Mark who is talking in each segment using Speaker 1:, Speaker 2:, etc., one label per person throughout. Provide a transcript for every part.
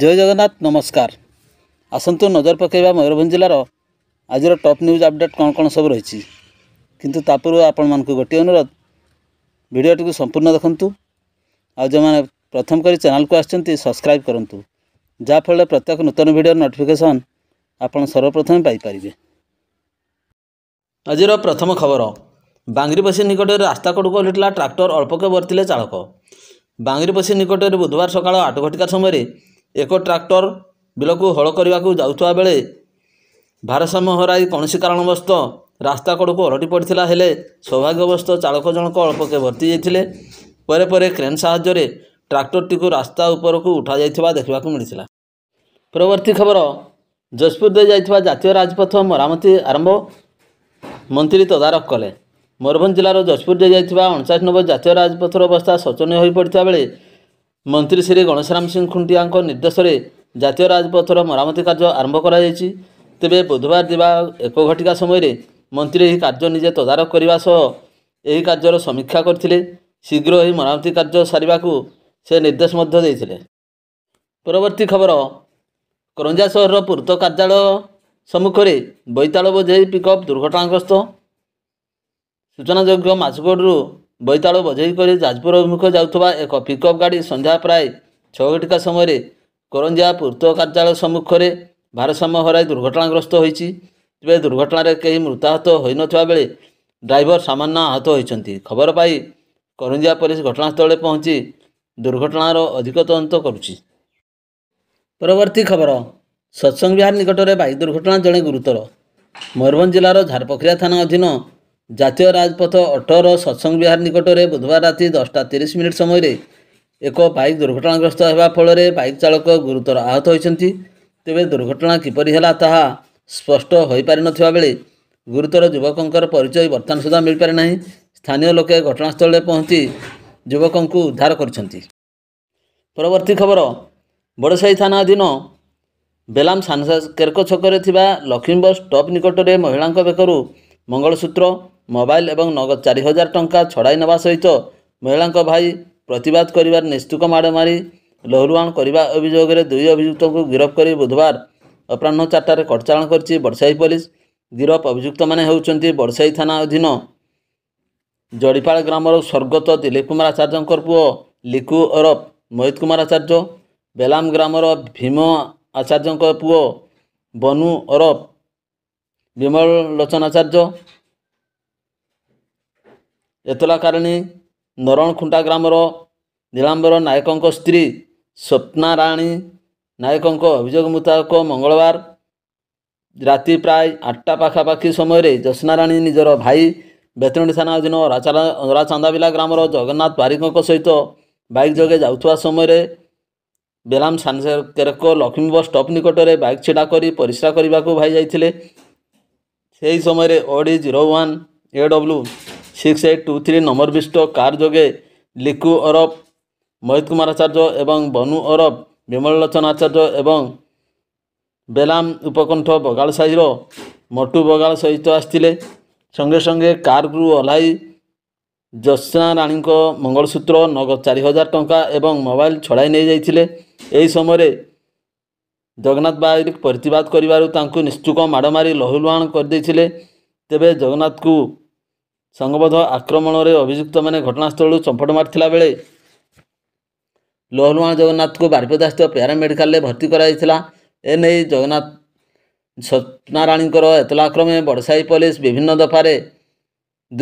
Speaker 1: ଜୟ ଜଗନ୍ନାଥ ନମସ୍କାର ଆସନ୍ତୁ ନଜର ପକାଇବା ମୟୂରଭଞ୍ଜ ଜିଲ୍ଲାର ଆଜିର ଟପ୍ ନ୍ୟୁଜ୍ ଅପଡ଼େଟ୍ କ'ଣ କ'ଣ ସବୁ ରହିଛି କିନ୍ତୁ ତା ପୂର୍ବରୁ ଆପଣମାନଙ୍କୁ ଗୋଟିଏ ଅନୁରୋଧ ଭିଡ଼ିଓଟିକୁ ସମ୍ପୂର୍ଣ୍ଣ ଦେଖନ୍ତୁ ଆଉ ଯେଉଁମାନେ ପ୍ରଥମ କରି ଚ୍ୟାନେଲ୍କୁ ଆସିଛନ୍ତି ସବସ୍କ୍ରାଇବ୍ କରନ୍ତୁ ଯାହାଫଳରେ ପ୍ରତ୍ୟେକ ନୂତନ ଭିଡ଼ିଓ ନୋଟିଫିକେସନ୍ ଆପଣ ସର୍ବପ୍ରଥମେ ପାଇପାରିବେ ଆଜିର ପ୍ରଥମ ଖବର ବାଙ୍ଗ୍ରିପଶି ନିକଟରେ ରାସ୍ତା କଡ଼କୁ ଓହ୍ଲିଥିଲା ଟ୍ରାକ୍ଟର ଅଳ୍ପକେ ବର୍ତ୍ତିଲେ ଚାଳକ ବାଙ୍ଗ୍ରିପଶି ନିକଟରେ ବୁଧବାର ସକାଳ ଆଠ ଘଟିକା ସମୟରେ ଏକ ଟ୍ରାକ୍ଟର ବିଲକୁ ହଳ କରିବାକୁ ଯାଉଥିବା ବେଳେ ଭାରସାମ୍ୟ ହରାଇ କୌଣସି କାରଣବଶତଃ ରାସ୍ତା କଡ଼କୁ ଓରଟି ପଡ଼ିଥିଲା ହେଲେ ସୌଭାଗ୍ୟବଶତଃ ଚାଳକ ଜଣକ ଅଳ୍ପକେ ଭର୍ତ୍ତି ଯାଇଥିଲେ ପରେ ପରେ କ୍ରେନ୍ ସାହାଯ୍ୟରେ ଟ୍ରାକ୍ଟରଟିକୁ ରାସ୍ତା ଉପରକୁ ଉଠାଯାଇଥିବା ଦେଖିବାକୁ ମିଳିଥିଲା ପରବର୍ତ୍ତୀ ଖବର ଯାଜପୁର ଦେଇ ଯାଇଥିବା ଜାତୀୟ ରାଜପଥ ମରାମତି ଆରମ୍ଭ ମନ୍ତ୍ରୀ ତଦାରଖ କଲେ ମୟୂରଭଞ୍ଜ ଜିଲ୍ଲାର ଦେଇ ଯାଇଥିବା ଅଣଚାଳିଶ ନମ୍ବର ଜାତୀୟ ରାଜପଥର ଅବସ୍ଥା ଶୋଚନୀୟ ହୋଇପଡ଼ିଥିବା ବେଳେ ମନ୍ତ୍ରୀ ଶ୍ରୀ ଗଣେଶରାମ ସିଂ ଖୁଣ୍ଟିଆଙ୍କ ନିର୍ଦ୍ଦେଶରେ ଜାତୀୟ ରାଜପଥର ମରାମତି କାର୍ଯ୍ୟ ଆରମ୍ଭ କରାଯାଇଛି ତେବେ ବୁଧବାର ଦିବା ଏକ ଘଟିକା ସମୟରେ ମନ୍ତ୍ରୀ ଏହି କାର୍ଯ୍ୟ ନିଜେ ତଦାରଖ କରିବା ସହ ଏହି କାର୍ଯ୍ୟର ସମୀକ୍ଷା କରିଥିଲେ ଶୀଘ୍ର ଏହି ମରାମତି କାର୍ଯ୍ୟ ସାରିବାକୁ ସେ ନିର୍ଦ୍ଦେଶ ମଧ୍ୟ ଦେଇଥିଲେ ପରବର୍ତ୍ତୀ ଖବର କରଞ୍ଜା ସହରର ପୂର୍ତ୍ତ କାର୍ଯ୍ୟାଳୟ ସମ୍ମୁଖରେ ବୈତାଳ ବୋଝେଇ ପିକଅପ୍ ଦୁର୍ଘଟଣାଗ୍ରସ୍ତ ସୂଚନାଯୋଗ୍ୟ ମାଛକୋଟରୁ ବୈତାଳୁ ବଜେଇ କରି ଯାଜପୁର ଅଭିମୁଖେ ଯାଉଥିବା ଏକ ପିକଅପ୍ ଗାଡ଼ି ସନ୍ଧ୍ୟା ପ୍ରାୟ ଛଅ ଘଟିକା ସମୟରେ କରଞ୍ଜିଆ ପୂର୍ତ୍ତ କାର୍ଯ୍ୟାଳୟ ସମ୍ମୁଖରେ ଭାରସାମ୍ୟ ହରାଇ ଦୁର୍ଘଟଣାଗ୍ରସ୍ତ ହୋଇଛି ତେବେ ଦୁର୍ଘଟଣାରେ କେହି ମୃତାହତ ହୋଇନଥିବା ବେଳେ ଡ୍ରାଇଭର ସାମାନ୍ୟ ଆହତ ହୋଇଛନ୍ତି ଖବର ପାଇ କରଞ୍ଜିଆ ପୋଲିସ ଘଟଣାସ୍ଥଳରେ ପହଞ୍ଚି ଦୁର୍ଘଟଣାର ଅଧିକ ତଦନ୍ତ କରୁଛି ପରବର୍ତ୍ତୀ ଖବର ସତ୍ସଙ୍ଗ ବିହାର ନିକଟରେ ବାଇକ୍ ଦୁର୍ଘଟଣା ଜଣେ ଗୁରୁତର ମୟୂରଭଞ୍ଜ ଜିଲ୍ଲାର ଝାରପୋଖରିଆ ଥାନା ଅଧୀନ ଜାତୀୟ ରାଜପଥ ଅଠର ସତ୍ସଙ୍ଗ ବିହାର ନିକଟରେ ବୁଧବାର ରାତି ଦଶଟା ତିରିଶ ମିନିଟ୍ ସମୟରେ ଏକ ବାଇକ୍ ଦୁର୍ଘଟଣାଗ୍ରସ୍ତ ହେବା ଫଳରେ ବାଇକ୍ ଚାଳକ ଗୁରୁତର ଆହତ ହୋଇଛନ୍ତି ତେବେ ଦୁର୍ଘଟଣା କିପରି ହେଲା ତାହା ସ୍ପଷ୍ଟ ହୋଇପାରିନଥିବା ବେଳେ ଗୁରୁତର ଯୁବକଙ୍କର ପରିଚୟ ବର୍ତ୍ତମାନ ସୁଦ୍ଧା ମିଳିପାରି ନାହିଁ ସ୍ଥାନୀୟ ଲୋକେ ଘଟଣାସ୍ଥଳରେ ପହଞ୍ଚି ଯୁବକଙ୍କୁ ଉଦ୍ଧାର କରିଛନ୍ତି ପରବର୍ତ୍ତୀ ଖବର ବଡ଼ସାହି ଥାନା ଅଧୀନ ବେଲାମ ସାନ କେରକ ଛକରେ ଥିବା ଲକ୍ଷ୍ମୀ ବସ୍ ଷ୍ଟପ୍ ନିକଟରେ ମହିଳାଙ୍କ ବେକରୁ ମଙ୍ଗଳସୂତ୍ର ମୋବାଇଲ ଏବଂ ନଗଦ ଚାରି ହଜାର ଟଙ୍କା ଛଡ଼ାଇ ନେବା ସହିତ ମହିଳାଙ୍କ ଭାଇ ପ୍ରତିବାଦ କରିବାରେ ନିସ୍ତୁକ ମାଡ଼ ମାରି ଲହୁରୁଆଣ କରିବା ଅଭିଯୋଗରେ ଦୁଇ ଅଭିଯୁକ୍ତଙ୍କୁ ଗିରଫ କରି ବୁଧବାର ଅପରାହ୍ନ ଚାରିଟାରେ କଟଚାଳନ କରିଛି ବର୍ଷାଇ ପୋଲିସ ଗିରଫ ଅଭିଯୁକ୍ତମାନେ ହେଉଛନ୍ତି ବର୍ଷାଇ ଥାନା ଅଧୀନ ଜଡ଼ିପାଳ ଗ୍ରାମର ସ୍ୱର୍ଗତ ଦିଲ୍ଲୀପ କୁମାର ଆଚାର୍ଯ୍ୟଙ୍କ ପୁଅ ଲିକୁ ଅରଫ ମୋହିତ କୁମାର ଆଚାର୍ଯ୍ୟ ବେଲାମ ଗ୍ରାମର ଭୀମ ଆଚାର୍ଯ୍ୟଙ୍କ ପୁଅ ବନୁ ଅରଫ ବିମଳ ଲୋଚନ ଆଚାର୍ଯ୍ୟ ଏତଲାକାରିଣୀ ନରଣଖୁଣ୍ଟା ଗ୍ରାମର ନୀଳାମ୍ବର ନାୟକଙ୍କ ସ୍ତ୍ରୀ ସ୍ୱପ୍ନାରାଣୀ ନାୟକଙ୍କ ଅଭିଯୋଗ ମୁତାବକ ମଙ୍ଗଳବାର ରାତି ପ୍ରାୟ ଆଠଟା ପାଖାପାଖି ସମୟରେ ଜ୍ୟୋତ୍ନାରାଣୀ ନିଜର ଭାଇ ବେତରଣୀ ଥାନା ଅଧୀନ ଅରାଚାନ୍ଦାବିଲା ଗ୍ରାମର ଜଗନ୍ନାଥ ବାରିକଙ୍କ ସହିତ ବାଇକ୍ ଯୋଗେ ଯାଉଥିବା ସମୟରେ ବେଲାମ ସାନକେରକ ଲକ୍ଷ୍ମୀ ବସ୍ ଷ୍ଟପ୍ ନିକଟରେ ବାଇକ୍ ଛିଡ଼ା କରି ପରିସ୍ରା କରିବାକୁ ଭାଇ ଯାଇଥିଲେ ସେହି ସମୟରେ OD zero one A W six eight two three number বিষ্ট কার যোগে লিকু অরব মোহিত কুমার আচার্য এবং বনু অরব বিমললোচন আচার্য এবং বেলাম উপকণ্ঠ বগাল সাহির মটু বগাল সহিত আসিলে সঙ্গে সঙ্গে কারରୁ ଓହ୍ଲାଇ ଜ୍ୟୋତ୍ସ୍ନା ରାଣୀଙ୍କ ମଙ୍ଗଳସୂତ୍ର ନଗଦ ଚାରି ହଜାର ଟଙ୍କା ଏବଂ ମୋବାଇଲ ଛଡ଼ାଇ ନେଇଯାଇଥିଲେ ଏହି ସମୟରେ ଜଗନ୍ନାଥ ବାରିକ ପ୍ରତିବାଦ କରିବାରୁ ତାଙ୍କୁ ନିଶ୍ଚୁକ ମାଡ଼ ମାରି ଲହୁଲୁହାଣ କରିଦେଇଥିଲେ ତେବେ ଜଗନ୍ନାଥକୁ ସଂଘବଦ୍ଧ ଆକ୍ରମଣରେ ଅଭିଯୁକ୍ତମାନେ ଘଟଣାସ୍ଥଳରୁ ଚମ୍ପଟ ମାରିଥିଲା ବେଳେ ଲୋହଲୁଆଣ ଜଗନ୍ନାଥଙ୍କୁ ବାରିପଦାସ୍ଥିତ ପ୍ୟାରା ମେଡ଼ିକାଲରେ ଭର୍ତ୍ତି କରାଯାଇଥିଲା ଏନେଇ ଜଗନ୍ନାଥ ଏତଲା କ୍ରମେ ବଡ଼ସାହି ପୋଲିସ ବିଭିନ୍ନ ଦଫାରେ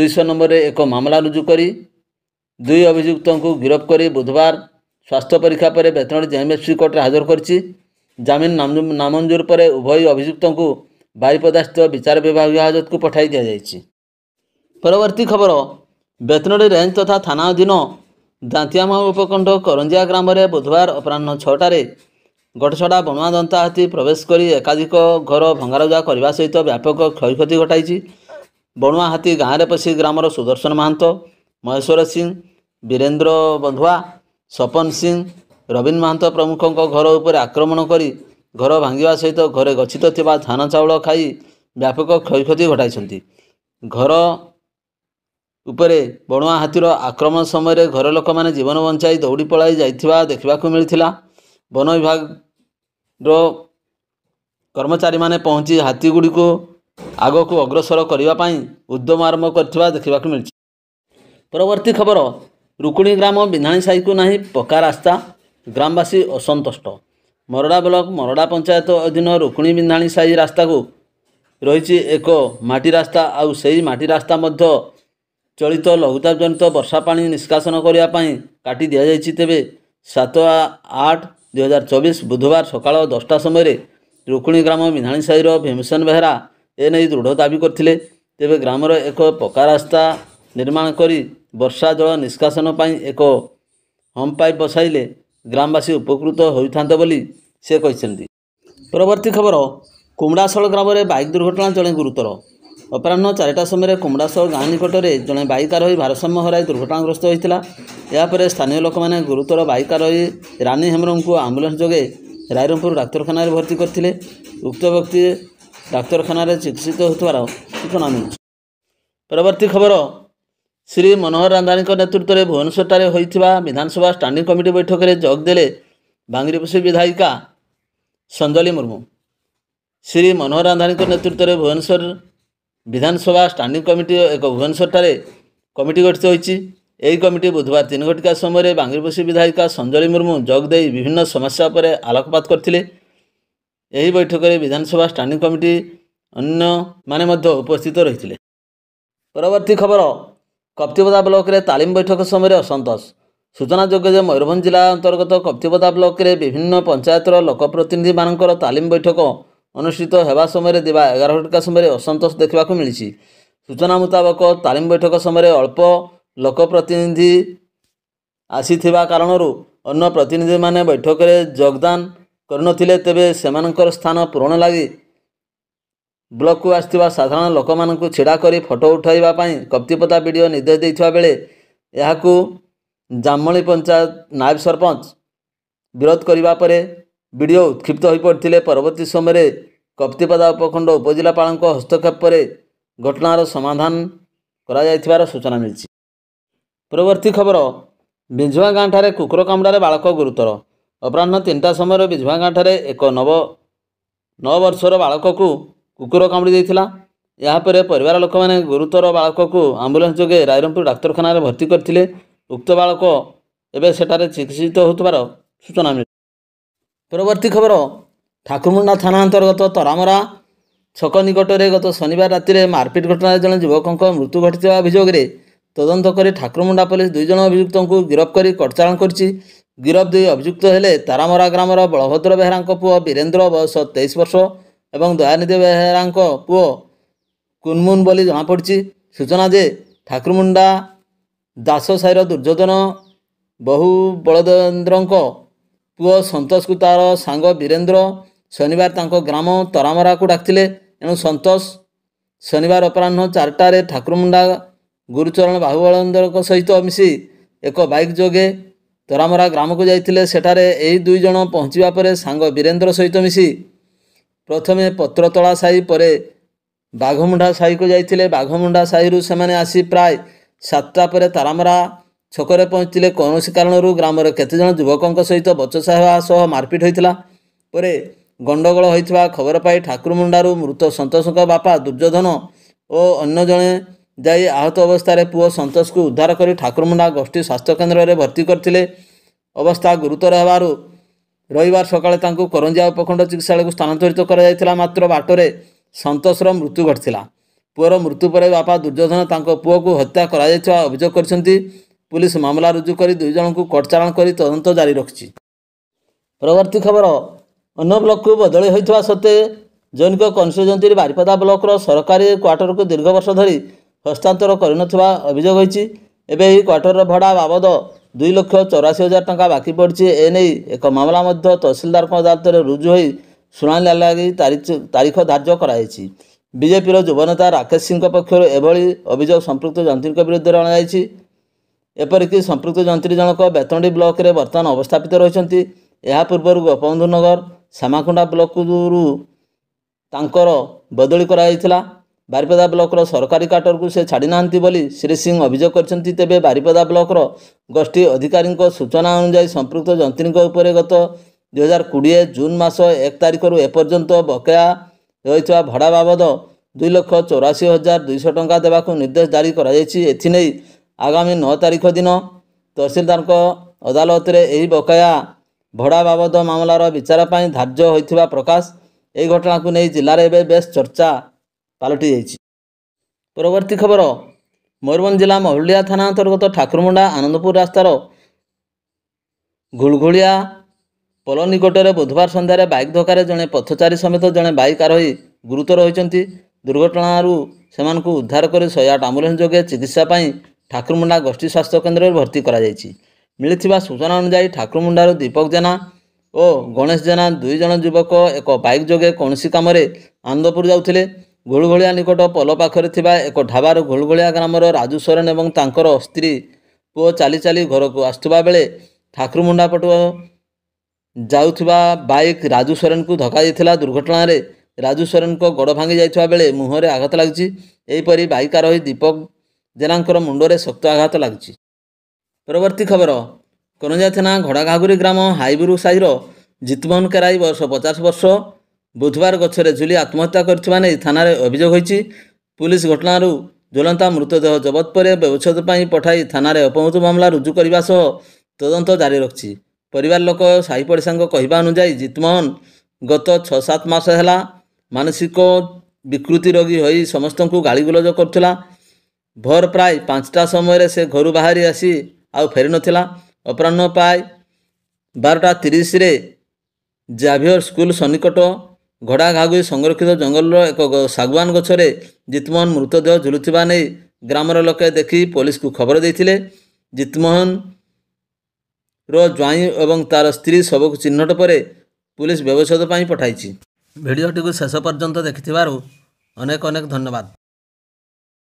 Speaker 1: ଦୁଇଶହ ନମ୍ବରରେ ଏକ ମାମଲା ରୁଜୁ କରି ଦୁଇ ଅଭିଯୁକ୍ତଙ୍କୁ ଗିରଫ କରି ବୁଧବାର ସ୍ୱାସ୍ଥ୍ୟ ପରୀକ୍ଷା ପରେ ବେତନଟି ଜେଏମ୍ଏଫ୍ସି କୋର୍ଟରେ ହାଜର କରିଛି ଜାମିନ ନାମଞ୍ଜୁର ପରେ ଉଭୟ ଅଭିଯୁକ୍ତଙ୍କୁ ବାରିପଦାସ୍ଥିତ ବିଚାର ବିଭାଗୀୟ ହାଜତକୁ ପଠାଇ ଦିଆଯାଇଛି ପରବର୍ତ୍ତୀ ଖବର ବେତନଡ଼ି ରେଞ୍ଜ ତଥା ଥାନା ଅଧୀନ ଦାନ୍ତିଆମା ଉପକଣ୍ଠ କରଞ୍ଜିଆ ଗ୍ରାମରେ ବୁଧବାର ଅପରାହ୍ନ ଛଅଟାରେ ଗଡ଼ଛଡ଼ା ବଣୁଆ ଦନ୍ତା ହାତୀ ପ୍ରବେଶ କରି ଏକାଧିକ ଘର ଭଙ୍ଗାରୁଜା କରିବା ସହିତ ବ୍ୟାପକ କ୍ଷୟକ୍ଷତି ଘଟାଇଛି ବଣୁଆ ହାତୀ ଗାଁରେ ପଶି ଗ୍ରାମର ସୁଦର୍ଶନ ମହାନ୍ତ ମହେଶ୍ୱର ସିଂ ବୀରେନ୍ଦ୍ର ବନ୍ଧୁଆ ସପନ ସିଂ ରବୀନ ମହାନ୍ତ ପ୍ରମୁଖଙ୍କ ଘର ଉପରେ ଆକ୍ରମଣ କରି ଘର ଭାଙ୍ଗିବା ସହିତ ଘରେ ଗଚ୍ଛିତ ଥିବା ଧାନ ଚାଉଳ ଖାଇ ବ୍ୟାପକ କ୍ଷୟକ୍ଷତି ଘଟାଇଛନ୍ତି ଘର ଉପରେ ବଣୁଆ ହାତୀର ଆକ୍ରମଣ ସମୟରେ ଘର ଲୋକମାନେ ଜୀବନ ବଞ୍ଚାଇ ଦୌଡ଼ି ପଳାଇ ଯାଇଥିବା ଦେଖିବାକୁ ମିଳିଥିଲା ବନ ବିଭାଗର କର୍ମଚାରୀମାନେ ପହଞ୍ଚି ହାତୀଗୁଡ଼ିକୁ ଆଗକୁ ଅଗ୍ରସର କରିବା ପାଇଁ ଉଦ୍ୟମ ଆରମ୍ଭ କରିଥିବା ଦେଖିବାକୁ ମିଳିଛି ପରବର୍ତ୍ତୀ ଖବର ରୁକୁଣୀ ଗ୍ରାମ ବିନ୍ଧାଣୀ ସାହିକୁ ନାହିଁ ପକ୍କା ରାସ୍ତା ଗ୍ରାମବାସୀ ଅସନ୍ତୁଷ୍ଟ ମରଡ଼ା ବ୍ଲକ ମରଡ଼ା ପଞ୍ଚାୟତ ଅଧୀନ ରୁକୁଣୀ ବିନ୍ଧାଣୀ ସାହି ରାସ୍ତାକୁ ରହିଛି ଏକ ମାଟି ରାସ୍ତା ଆଉ ସେହି ମାଟି ରାସ୍ତା ମଧ୍ୟ ଚଳିତ ଲଘୁତାପ ଜନିତ ବର୍ଷା ପାଣି ନିଷ୍କାସନ କରିବା ପାଇଁ କାଟି ଦିଆଯାଇଛି ତେବେ ସାତ ଆଠ ଦୁଇହଜାର ଚବିଶ ବୁଧବାର ସକାଳ ଦଶଟା ସମୟରେ ରୁକୁଣୀ ଗ୍ରାମ ମିନାଣି ସାହିର ଭୀମସେନ ବେହେରା ଏ ନେଇ ଦୃଢ଼ ଦାବି କରିଥିଲେ ତେବେ ଗ୍ରାମର ଏକ ପକ୍କା ରାସ୍ତା ନିର୍ମାଣ କରି ବର୍ଷା ଜଳ ନିଷ୍କାସନ ପାଇଁ ଏକ ହମ୍ପ ପାଇପ୍ ବସାଇଲେ ଗ୍ରାମବାସୀ ଉପକୃତ ହୋଇଥାନ୍ତେ ବୋଲି ସେ କହିଛନ୍ତି ପରବର୍ତ୍ତୀ ଖବର କୁମ୍ଡ଼ାଶଳ ଗ୍ରାମରେ ବାଇକ୍ ଦୁର୍ଘଟଣା ଜଣେ ଗୁରୁତର ଅପରାହ୍ନ ଚାରିଟା ସମୟରେ କୁମୁଡ଼ାସହ ଗାଁ ନିକଟରେ ଜଣେ ବାଇକା ରହି ଭାରସାମ୍ୟ ହରାଇ ଦୁର୍ଘଟଣାଗ୍ରସ୍ତ ହୋଇଥିଲା ଏହାପରେ ସ୍ଥାନୀୟ ଲୋକମାନେ ଗୁରୁତର ବାଇକା ରହି ରାନୀ ହେମ୍ରମଙ୍କୁ ଆମ୍ବୁଲାନ୍ସ ଯୋଗେ ରାଇରଙ୍ଗପୁର ଡାକ୍ତରଖାନାରେ ଭର୍ତ୍ତି କରିଥିଲେ ଉକ୍ତ ବ୍ୟକ୍ତି ଡାକ୍ତରଖାନାରେ ଚିକିତ୍ସିତ ହେଉଥିବାର ସୂଚନା ମିଳୁଛି ପରବର୍ତ୍ତୀ ଖବର ଶ୍ରୀ ମନୋହର ରାନ୍ଧାଣୀଙ୍କ ନେତୃତ୍ୱରେ ଭୁବନେଶ୍ୱରଠାରେ ହୋଇଥିବା ବିଧାନସଭା ଷ୍ଟାଣ୍ଡିଂ କମିଟି ବୈଠକରେ ଯୋଗ ଦେଲେ ବାଙ୍ଗିରିପୋଷୀ ବିଧାୟିକା ସଞ୍ଜଲି ମୁର୍ମୁ ଶ୍ରୀ ମନୋହର ରାନ୍ଧାଣୀଙ୍କ ନେତୃତ୍ୱରେ ଭୁବନେଶ୍ୱର ବିଧାନସଭା ଷ୍ଟାଣ୍ଡିଂ କମିଟି ଏକ ଭୁବନେଶ୍ୱରଠାରେ କମିଟି ଗଠିତ ହୋଇଛି ଏହି କମିଟି ବୁଧବାର ତିନି ଘଟିକା ସମୟରେ ବାଙ୍ଗିରପୋଷୀ ବିଧାୟିକା ସଞ୍ଜଳି ମୁର୍ମୁ ଯୋଗ ଦେଇ ବିଭିନ୍ନ ସମସ୍ୟା ଉପରେ ଆଲୋକପାତ କରିଥିଲେ ଏହି ବୈଠକରେ ବିଧାନସଭା ଷ୍ଟାଣ୍ଡିଂ କମିଟି ଅନ୍ୟମାନେ ମଧ୍ୟ ଉପସ୍ଥିତ ରହିଥିଲେ ପରବର୍ତ୍ତୀ ଖବର କପ୍ତିପଦା ବ୍ଲକରେ ତାଲିମ ବୈଠକ ସମୟରେ ଅସନ୍ତୋଷ ସୂଚନାଯୋଗ୍ୟ ଯେ ମୟୂରଭଞ୍ଜ ଜିଲ୍ଲା ଅନ୍ତର୍ଗତ କପ୍ତିପଦା ବ୍ଲକରେ ବିଭିନ୍ନ ପଞ୍ଚାୟତର ଲୋକପ୍ରତିନିଧିମାନଙ୍କର ତାଲିମ ବୈଠକ ଅନୁଷ୍ଠିତ ହେବା ସମୟରେ ଦେବା ଏଗାର ଘଟକା ସମୟରେ ଅସନ୍ତୋଷ ଦେଖିବାକୁ ମିଳିଛି ସୂଚନା ମୁତାବକ ତାଲିମ ବୈଠକ ସମୟରେ ଅଳ୍ପ ଲୋକ ପ୍ରତିନିଧି ଆସିଥିବା କାରଣରୁ ଅନ୍ୟ ପ୍ରତିନିଧିମାନେ ବୈଠକରେ ଯୋଗଦାନ କରିନଥିଲେ ତେବେ ସେମାନଙ୍କର ସ୍ଥାନ ପୂରଣ ଲାଗି ବ୍ଲକ୍କୁ ଆସିଥିବା ସାଧାରଣ ଲୋକମାନଙ୍କୁ ଛିଡ଼ା କରି ଫଟୋ ଉଠାଇବା ପାଇଁ କପ୍ତିପତା ବି ନିର୍ଦ୍ଦେଶ ଦେଇଥିବା ବେଳେ ଏହାକୁ ଜାମଳି ପଞ୍ଚାୟତ ନାୟବ ସରପଞ୍ଚ ବିରୋଧ କରିବା ପରେ ବିଡ଼ିଓ ଉତ୍କ୍ଷିପ୍ତ ହୋଇପଡ଼ିଥିଲେ ପରବର୍ତ୍ତୀ ସମୟରେ କପ୍ତିପଦା ଉପଖଣ୍ଡ ଉପଜିଲ୍ଲାପାଳଙ୍କ ହସ୍ତକ୍ଷେପ ପରେ ଘଟଣାର ସମାଧାନ କରାଯାଇଥିବାର ସୂଚନା ମିଳିଛି ପରବର୍ତ୍ତୀ ଖବର ବିଝୁଆ ଗାଁଠାରେ କୁକୁର କାମୁଡ଼ାରେ ବାଳକ ଗୁରୁତର ଅପରାହ୍ନ ତିନିଟା ସମୟରେ ବିଝୁଆ ଗାଁଠାରେ ଏକ ନବ ନଅ ବର୍ଷର ବାଳକକୁ କୁକୁର କାମୁଡ଼ି ଦେଇଥିଲା ଏହାପରେ ପରିବାର ଲୋକମାନେ ଗୁରୁତର ବାଳକକୁ ଆମ୍ବୁଲାନ୍ସ ଯୋଗେ ରାଇରଙ୍ଗପୁର ଡାକ୍ତରଖାନାରେ ଭର୍ତ୍ତି କରିଥିଲେ ଉକ୍ତ ବାଳକ ଏବେ ସେଠାରେ ଚିକିତ୍ସିତ ହେଉଥିବାର ସୂଚନା ମିଳିଛି ପରବର୍ତ୍ତୀ ଖବର ଠାକୁରମୁଣ୍ଡା ଥାନା ଅନ୍ତର୍ଗତ ତରାମରା ଛକ ନିକଟରେ ଗତ ଶନିବାର ରାତିରେ ମାରପିଟ୍ ଘଟଣାରେ ଜଣେ ଯୁବକଙ୍କ ମୃତ୍ୟୁ ଘଟିଥିବା ଅଭିଯୋଗରେ ତଦନ୍ତ କରି ଠାକୁରମୁଣ୍ଡା ପୋଲିସ ଦୁଇଜଣ ଅଭିଯୁକ୍ତଙ୍କୁ ଗିରଫ କରି କଟଚାରଣ କରିଛି ଗିରଫ ଦେଇ ଅଭିଯୁକ୍ତ ହେଲେ ତାରାମରା ଗ୍ରାମର ବଳଭଦ୍ର ବେହେରାଙ୍କ ପୁଅ ବୀରେନ୍ଦ୍ର ବୟସ ତେଇଶ ବର୍ଷ ଏବଂ ଦୟାନିଧି ବେହେରାଙ୍କ ପୁଅ କୁନମୁନ ବୋଲି ଜଣାପଡ଼ିଛି ସୂଚନା ଯେ ଠାକୁରମୁଣ୍ଡା ଦାସ ସାହିର ଦୁର୍ଯ୍ୟୋଧନ ବହୁ ବଳଦେନ୍ଦ୍ରଙ୍କ ପୁଅ ସନ୍ତୋଷକୁ ତାର ସାଙ୍ଗ ବୀରେନ୍ଦ୍ର ଶନିବାର ତାଙ୍କ ଗ୍ରାମ ତରାମରାକୁ ଡାକିଥିଲେ ଏଣୁ ସନ୍ତୋଷ ଶନିବାର ଅପରାହ୍ନ ଚାରିଟାରେ ଠାକୁରମୁଣ୍ଡା ଗୁରୁଚରଣ ବାହୁବଳେନ୍ଦ୍ରଙ୍କ ସହିତ ମିଶି ଏକ ବାଇକ୍ ଯୋଗେ ତରାମରା ଗ୍ରାମକୁ ଯାଇଥିଲେ ସେଠାରେ ଏହି ଦୁଇ ଜଣ ପହଞ୍ଚିବା ପରେ ସାଙ୍ଗ ବୀରେନ୍ଦ୍ର ସହିତ ମିଶି ପ୍ରଥମେ ପତ୍ରତଳା ସାହି ପରେ ବାଘମୁଣ୍ଡା ସାହିକୁ ଯାଇଥିଲେ ବାଘମୁଣ୍ଡା ସାହିରୁ ସେମାନେ ଆସି ପ୍ରାୟ ସାତଟା ପରେ ତାରାମରା ଛକରେ ପହଞ୍ଚିଥିଲେ କୌଣସି କାରଣରୁ ଗ୍ରାମର କେତେଜଣ ଯୁବକଙ୍କ ସହିତ ବଚସା ହେବା ସହ ମାରପିଟ୍ ହୋଇଥିଲା ପରେ ଗଣ୍ଡଗୋଳ ହୋଇଥିବା ଖବର ପାଇ ଠାକୁରମୁଣ୍ଡାରୁ ମୃତ ସନ୍ତୋଷଙ୍କ ବାପା ଦୁର୍ଯ୍ୟୋଧନ ଓ ଅନ୍ୟ ଜଣେ ଯାଇ ଆହତ ଅବସ୍ଥାରେ ପୁଅ ସନ୍ତୋଷକୁ ଉଦ୍ଧାର କରି ଠାକୁରମୁଣ୍ଡା ଗୋଷ୍ଠୀ ସ୍ୱାସ୍ଥ୍ୟକେନ୍ଦ୍ରରେ ଭର୍ତ୍ତି କରିଥିଲେ ଅବସ୍ଥା ଗୁରୁତର ହେବାରୁ ରବିବାର ସକାଳେ ତାଙ୍କୁ କରଞ୍ଜିଆ ଉପଖଣ୍ଡ ଚିକିତ୍ସାଳୟକୁ ସ୍ଥାନାନ୍ତରିତ କରାଯାଇଥିଲା ମାତ୍ର ବାଟରେ ସନ୍ତୋଷର ମୃତ୍ୟୁ ଘଟିଥିଲା ପୁଅର ମୃତ୍ୟୁ ପରେ ବାପା ଦୁର୍ଯ୍ୟୋଧନ ତାଙ୍କ ପୁଅକୁ ହତ୍ୟା କରାଯାଇଥିବା ଅଭିଯୋଗ କରିଛନ୍ତି ପୁଲିସ୍ ମାମଲା ରୁଜୁ କରି ଦୁଇ ଜଣଙ୍କୁ କୋର୍ଟ ଚାଲାଣ କରି ତଦନ୍ତ ଜାରି ରଖିଛି ପରବର୍ତ୍ତୀ ଖବର ଅନ୍ୟ ବ୍ଲକ୍କୁ ବଦଳି ହୋଇଥିବା ସତ୍ତ୍ୱେ ଜୈନିକ କନିଷ୍ଠ ଜୟନ୍ତୀରେ ବାରିପଦା ବ୍ଲକର ସରକାରୀ କ୍ୱାର୍ଟରକୁ ଦୀର୍ଘ ବର୍ଷ ଧରି ହସ୍ତାନ୍ତର କରିନଥିବା ଅଭିଯୋଗ ହୋଇଛି ଏବେ ଏହି କ୍ୱାର୍ଟରର ଭଡ଼ା ବାବଦ ଦୁଇ ଲକ୍ଷ ଚଉରାଅଶୀ ହଜାର ଟଙ୍କା ବାକି ପଡ଼ିଛି ଏ ନେଇ ଏକ ମାମଲା ମଧ୍ୟ ତହସିଲଦାରଙ୍କ ଅଦାଲତରେ ରୁଜୁ ହୋଇ ଶୁଣାଣି ଲାଗି ତାରିଖ ଧାର୍ଯ୍ୟ କରାଯାଇଛି ବିଜେପିର ଯୁବନେତା ରାକେଶ ସିଂଙ୍କ ପକ୍ଷରୁ ଏଭଳି ଅଭିଯୋଗ ସମ୍ପୃକ୍ତ ଯନ୍ତ୍ରୀଙ୍କ ବିରୁଦ୍ଧରେ ଅଣାଯାଇଛି ଏପରିକି ସମ୍ପୃକ୍ତ ଯନ୍ତ୍ରୀ ଜଣକ ବେତଣ୍ଡି ବ୍ଲକ୍ରେ ବର୍ତ୍ତମାନ ଅବସ୍ଥାପିତ ରହିଛନ୍ତି ଏହା ପୂର୍ବରୁ ଗୋପବନ୍ଧୁ ନଗର ଶ୍ୟାମାକୁଣ୍ଡା ବ୍ଲକରୁ ତାଙ୍କର ବଦଳି କରାଯାଇଥିଲା ବାରିପଦା ବ୍ଲକ୍ର ସରକାରୀ କ୍ୱାର୍ଟରକୁ ସେ ଛାଡ଼ିନାହାନ୍ତି ବୋଲି ଶ୍ରୀ ସିଂ ଅଭିଯୋଗ କରିଛନ୍ତି ତେବେ ବାରିପଦା ବ୍ଲକର ଗୋଷ୍ଠୀ ଅଧିକାରୀଙ୍କ ସୂଚନା ଅନୁଯାୟୀ ସମ୍ପୃକ୍ତ ଯନ୍ତ୍ରୀଙ୍କ ଉପରେ ଗତ ଦୁଇହଜାର କୋଡ଼ିଏ ଜୁନ୍ ମାସ ଏକ ତାରିଖରୁ ଏପର୍ଯ୍ୟନ୍ତ ବକେୟା ରହିଥିବା ଭଡ଼ା ବାବଦ ଦୁଇ ଲକ୍ଷ ଚଉରାଅଶୀ ହଜାର ଦୁଇଶହ ଟଙ୍କା ଦେବାକୁ ନିର୍ଦ୍ଦେଶ ଜାରି କରାଯାଇଛି ଏଥିନେଇ ଆଗାମୀ ନଅ ତାରିଖ ଦିନ ତହସିଲଦାରଙ୍କ ଅଦାଲତରେ ଏହି ବକାୟା ଭଡ଼ା ବାବଦ ମାମଲାର ବିଚାର ପାଇଁ ଧାର୍ଯ୍ୟ ହୋଇଥିବା ପ୍ରକାଶ ଏହି ଘଟଣାକୁ ନେଇ ଜିଲ୍ଲାରେ ଏବେ ବେଶ୍ ଚର୍ଚ୍ଚା ପାଲଟି ଯାଇଛି ପରବର୍ତ୍ତୀ ଖବର ମୟୂରଭଞ୍ଜ ଜିଲ୍ଲା ମହୁଲିଆ ଥାନା ଅନ୍ତର୍ଗତ ଠାକୁରମୁଣ୍ଡା ଆନନ୍ଦପୁର ରାସ୍ତାର ଘୁଳଘୁଳିଆ ପୋଲ ନିକଟରେ ବୁଧବାର ସନ୍ଧ୍ୟାରେ ବାଇକ୍ ଧକ୍କାରେ ଜଣେ ପଥଚାରୀ ସମେତ ଜଣେ ବାଇକ୍ ଆରୋହି ଗୁରୁତର ହୋଇଛନ୍ତି ଦୁର୍ଘଟଣାରୁ ସେମାନଙ୍କୁ ଉଦ୍ଧାର କରି ଶହେ ଆଠ ଆମ୍ବୁଲାନ୍ସ ଯୋଗେ ଚିକିତ୍ସା ପାଇଁ ଠାକୁରମୁଣ୍ଡା ଗୋଷ୍ଠୀ ସ୍ୱାସ୍ଥ୍ୟ କେନ୍ଦ୍ରରେ ଭର୍ତ୍ତି କରାଯାଇଛି ମିଳିଥିବା ସୂଚନା ଅନୁଯାୟୀ ଠାକୁରମୁଣ୍ଡାରୁ ଦୀପକ ଜେନା ଓ ଗଣେଶ ଜେନା ଦୁଇ ଜଣ ଯୁବକ ଏକ ବାଇକ୍ ଯୋଗେ କୌଣସି କାମରେ ଆନନ୍ଦପୁର ଯାଉଥିଲେ ଘୋଳୁଘୋଳିଆ ନିକଟ ପୋଲ ପାଖରେ ଥିବା ଏକ ଢାବାରୁ ଘୋଳୁଘୋଳିଆ ଗ୍ରାମର ରାଜୁ ସରଣ ଏବଂ ତାଙ୍କର ସ୍ତ୍ରୀ ପୁଅ ଚାଲି ଚାଲି ଘରକୁ ଆସୁଥିବା ବେଳେ ଠାକୁରମୁଣ୍ଡା ପଟୁ ଯାଉଥିବା ବାଇକ୍ ରାଜୁ ସରେନଙ୍କୁ ଧକ୍କା ଦେଇଥିଲା ଦୁର୍ଘଟଣାରେ ରାଜୁ ସରେନଙ୍କ ଗୋଡ଼ ଭାଙ୍ଗି ଯାଇଥିବା ବେଳେ ମୁହଁରେ ଆଘାତ ଲାଗିଛି ଏହିପରି ବାଇକା ରହି ଦୀପକ ଜେନାଙ୍କର ମୁଣ୍ଡରେ ଶକ୍ତ ଆଘାତ ଲାଗୁଛି ପରବର୍ତ୍ତୀ ଖବର କରଞ୍ଜା ଥାନା ଘଡ଼ାଘାଗୁରି ଗ୍ରାମ ହାଇବୁରୁ ସାହିର ଜିତମୋହନ କେରାଇ ବର୍ଷ ପଚାଶ ବର୍ଷ ବୁଧବାର ଗଛରେ ଝୁଲି ଆତ୍ମହତ୍ୟା କରିଥିବା ନେଇ ଥାନାରେ ଅଭିଯୋଗ ହୋଇଛି ପୁଲିସ ଘଟଣାରୁ ଝୁଲନ୍ତା ମୃତଦେହ ଜବତ ପରେ ବ୍ୟବଚ୍ଛେଦ ପାଇଁ ପଠାଇ ଥାନାରେ ଅପମୃତ୍ୟୁ ମାମଲା ରୁଜୁ କରିବା ସହ ତଦନ୍ତ ଜାରି ରଖିଛି ପରିବାର ଲୋକ ସାହି ପଡ଼ିଶାଙ୍କ କହିବା ଅନୁଯାୟୀ ଜିତମୋହନ ଗତ ଛଅ ସାତ ମାସ ହେଲା ମାନସିକ ବିକୃତି ରୋଗୀ ହୋଇ ସମସ୍ତଙ୍କୁ ଗାଳିଗୁଲଜ କରୁଥିଲା ଭୋର ପ୍ରାୟ ପାଞ୍ଚଟା ସମୟରେ ସେ ଘରୁ ବାହାରି ଆସି ଆଉ ଫେରିନଥିଲା ଅପରାହ୍ନ ପ୍ରାୟ ବାରଟା ତିରିଶରେ ଜାଭିଅର ସ୍କୁଲ ସନ୍ନିକଟ ଘୋଡ଼ା ଘାଗୁଈ ସଂରକ୍ଷିତ ଜଙ୍ଗଲର ଏକ ଶାଗୁଆନ ଗଛରେ ଜିତମୋହନ ମୃତଦେହ ଝୁଲୁଥିବା ନେଇ ଗ୍ରାମର ଲୋକେ ଦେଖି ପୋଲିସକୁ ଖବର ଦେଇଥିଲେ ଜିତମୋହନର ଜ୍ୱାଇଁ ଏବଂ ତାର ସ୍ତ୍ରୀ ଶବକୁ ଚିହ୍ନଟ ପରେ ପୋଲିସ ବ୍ୟବଚ୍ଛେଦ ପାଇଁ ପଠାଇଛି ଭିଡ଼ିଓଟିକୁ ଶେଷ ପର୍ଯ୍ୟନ୍ତ ଦେଖିଥିବାରୁ ଅନେକ ଅନେକ ଧନ୍ୟବାଦ